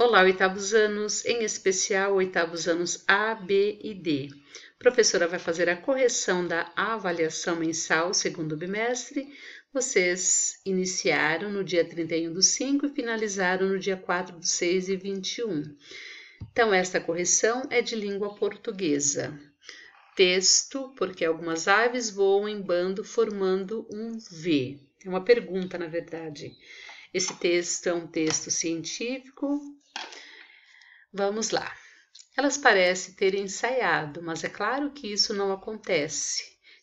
Olá, oitavos anos, em especial oitavos anos A, B e D. A professora vai fazer a correção da avaliação mensal segundo bimestre. Vocês iniciaram no dia 31 do 5 e finalizaram no dia 4 do 6 e 21. Então, esta correção é de língua portuguesa. Texto, porque algumas aves voam em bando formando um V. É uma pergunta, na verdade. Esse texto é um texto científico, Vamos lá. Elas parecem ter ensaiado, mas é claro que isso não acontece.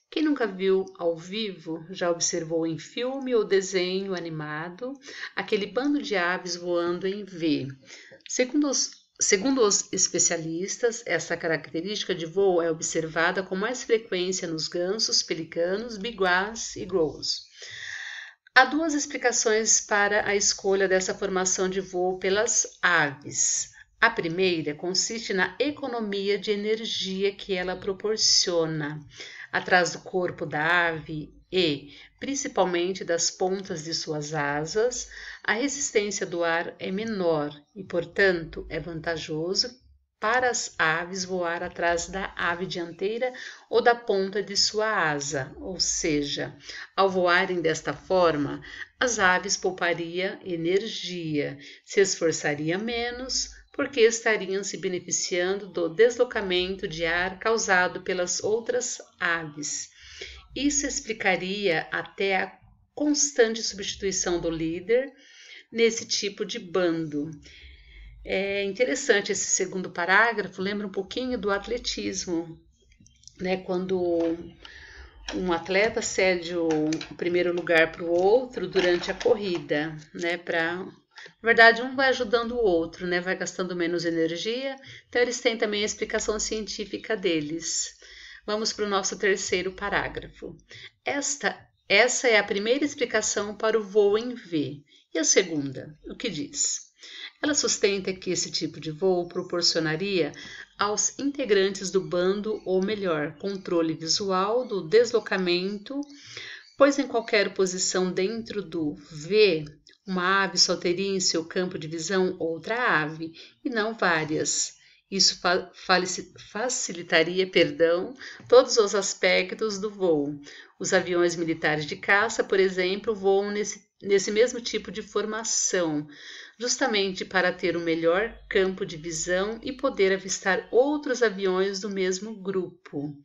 Quem nunca viu ao vivo já observou em filme ou desenho animado aquele bando de aves voando em V. Segundo os Segundo os especialistas, essa característica de voo é observada com mais frequência nos gansos, pelicanos, biguás e grows. Há duas explicações para a escolha dessa formação de voo pelas aves. A primeira consiste na economia de energia que ela proporciona atrás do corpo da ave e, principalmente das pontas de suas asas, a resistência do ar é menor e, portanto, é vantajoso para as aves voar atrás da ave dianteira ou da ponta de sua asa, ou seja, ao voarem desta forma, as aves pouparia energia, se esforçaria menos, porque estariam se beneficiando do deslocamento de ar causado pelas outras aves. Isso explicaria até a constante substituição do líder nesse tipo de bando. É interessante esse segundo parágrafo, lembra um pouquinho do atletismo, né? Quando um atleta cede o primeiro lugar para o outro durante a corrida, né? Para na verdade, um vai ajudando o outro, né? Vai gastando menos energia. Então, eles têm também a explicação científica deles. Vamos para o nosso terceiro parágrafo. Esta, essa é a primeira explicação para o voo em V. E a segunda, o que diz? Ela sustenta que esse tipo de voo proporcionaria aos integrantes do bando, ou melhor, controle visual do deslocamento pois em qualquer posição dentro do V, uma ave só teria em seu campo de visão outra ave e não várias. Isso fa facilitaria, perdão, todos os aspectos do voo. Os aviões militares de caça, por exemplo, voam nesse, nesse mesmo tipo de formação, justamente para ter o um melhor campo de visão e poder avistar outros aviões do mesmo grupo.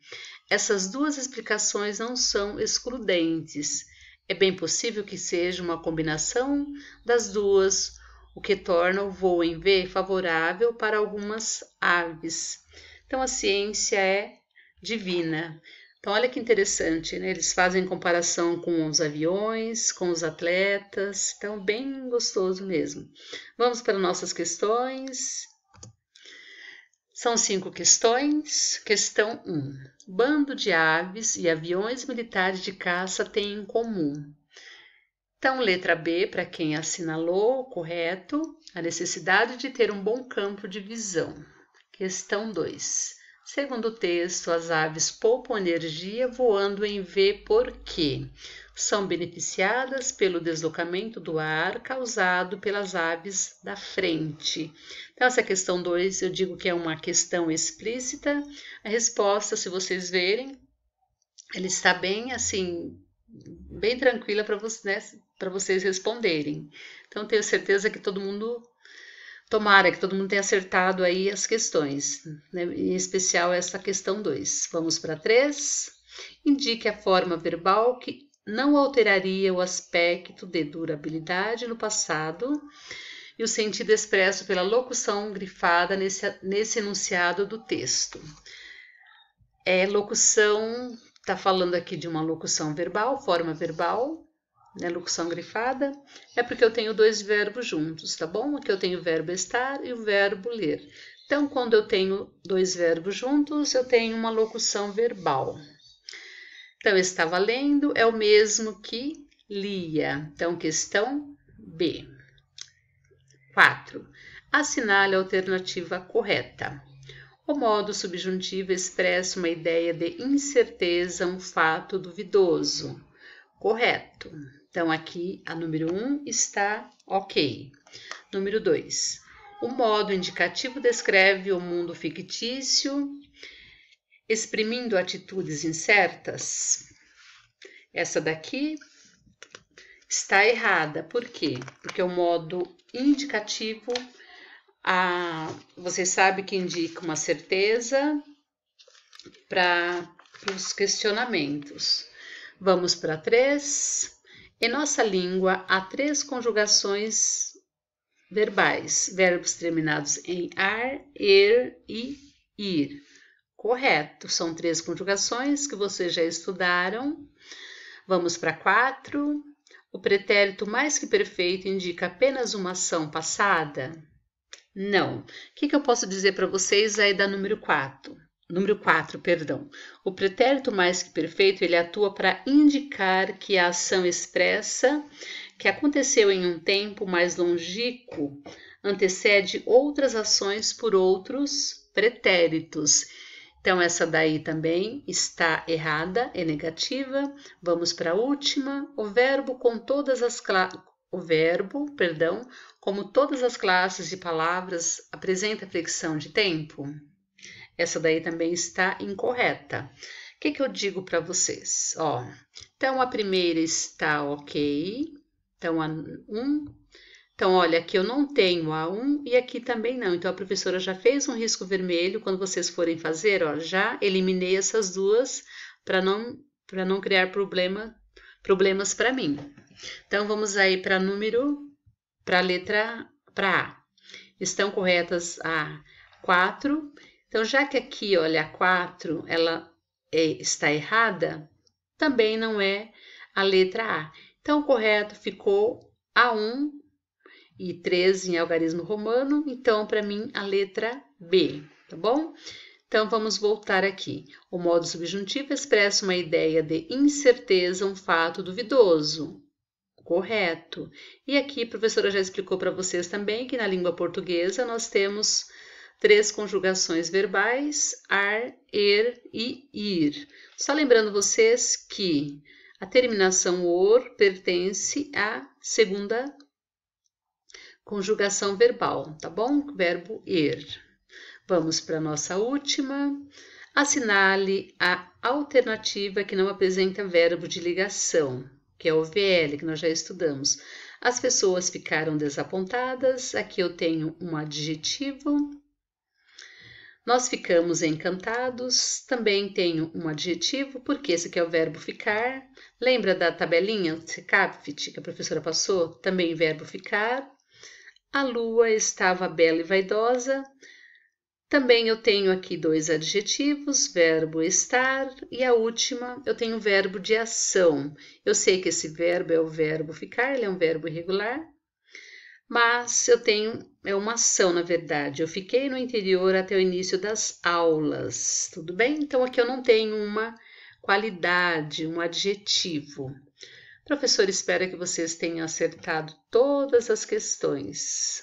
Essas duas explicações não são excludentes. É bem possível que seja uma combinação das duas, o que torna o voo em V favorável para algumas aves. Então, a ciência é divina. Então, olha que interessante, né? Eles fazem comparação com os aviões, com os atletas. Então, bem gostoso mesmo. Vamos para nossas questões. São cinco questões. Questão 1. Um, bando de aves e aviões militares de caça têm em comum? Então, letra B, para quem assinalou, correto, a necessidade de ter um bom campo de visão. Questão 2. Segundo o texto, as aves poupam energia voando em V por quê? são beneficiadas pelo deslocamento do ar causado pelas aves da frente. Então, essa questão 2 eu digo que é uma questão explícita. A resposta, se vocês verem, ela está bem assim, bem tranquila para vocês, né, vocês responderem. Então, tenho certeza que todo mundo Tomara que todo mundo tenha acertado aí as questões, né? em especial essa questão 2. Vamos para 3. Indique a forma verbal que não alteraria o aspecto de durabilidade no passado e o sentido expresso pela locução grifada nesse, nesse enunciado do texto. É locução, está falando aqui de uma locução verbal, forma verbal, né, locução grifada, é porque eu tenho dois verbos juntos, tá bom? Aqui eu tenho o verbo estar e o verbo ler. Então, quando eu tenho dois verbos juntos, eu tenho uma locução verbal. Então, estava lendo é o mesmo que lia. Então, questão B. 4. Assinale a alternativa correta. O modo subjuntivo expressa uma ideia de incerteza, um fato duvidoso. Correto. Então, aqui a número 1 um está ok. Número 2. O modo indicativo descreve o mundo fictício exprimindo atitudes incertas? Essa daqui está errada. Por quê? Porque o é modo indicativo, a, você sabe que indica uma certeza para os questionamentos. Vamos para três. Em nossa língua, há três conjugações verbais: verbos terminados em ar, er e ir. Correto, são três conjugações que vocês já estudaram. Vamos para quatro. O pretérito mais que perfeito indica apenas uma ação passada? Não. O que, que eu posso dizer para vocês aí da número 4? Número 4, perdão. O pretérito mais que perfeito, ele atua para indicar que a ação expressa que aconteceu em um tempo mais longínquo antecede outras ações por outros pretéritos. Então, essa daí também está errada, é negativa. Vamos para a última. O verbo com todas as o verbo, perdão, como todas as classes de palavras, apresenta flexão de tempo? Essa daí também está incorreta. O que, que eu digo para vocês? Ó, então, a primeira está ok. Então, a 1 um então, olha, aqui eu não tenho A1 e aqui também não. Então, a professora já fez um risco vermelho. Quando vocês forem fazer, ó, já eliminei essas duas para não, para não criar problema, problemas para mim. Então, vamos aí para número, para a letra, para A. Estão corretas a 4. Então, já que aqui, olha, a 4 ela é, está errada, também não é a letra A. Então, o correto ficou A1 e 13 em algarismo romano, então para mim a letra B, tá bom? Então vamos voltar aqui. O modo subjuntivo expressa uma ideia de incerteza, um fato duvidoso. Correto. E aqui a professora já explicou para vocês também que na língua portuguesa nós temos três conjugações verbais: ar, er e ir. Só lembrando vocês que a terminação or pertence à segunda conjugação verbal, tá bom? Verbo ir. Vamos para a nossa última. Assinale a alternativa que não apresenta verbo de ligação, que é o VL, que nós já estudamos. As pessoas ficaram desapontadas. Aqui eu tenho um adjetivo. Nós ficamos encantados. Também tenho um adjetivo, porque esse aqui é o verbo ficar. Lembra da tabelinha CAPFIT que a professora passou? Também verbo ficar. A lua estava bela e vaidosa. Também eu tenho aqui dois adjetivos, verbo estar, e a última eu tenho verbo de ação. Eu sei que esse verbo é o verbo ficar, ele é um verbo irregular, mas eu tenho, é uma ação na verdade. Eu fiquei no interior até o início das aulas, tudo bem? Então aqui eu não tenho uma qualidade, um adjetivo. O professor espera que vocês tenham acertado todas as questões.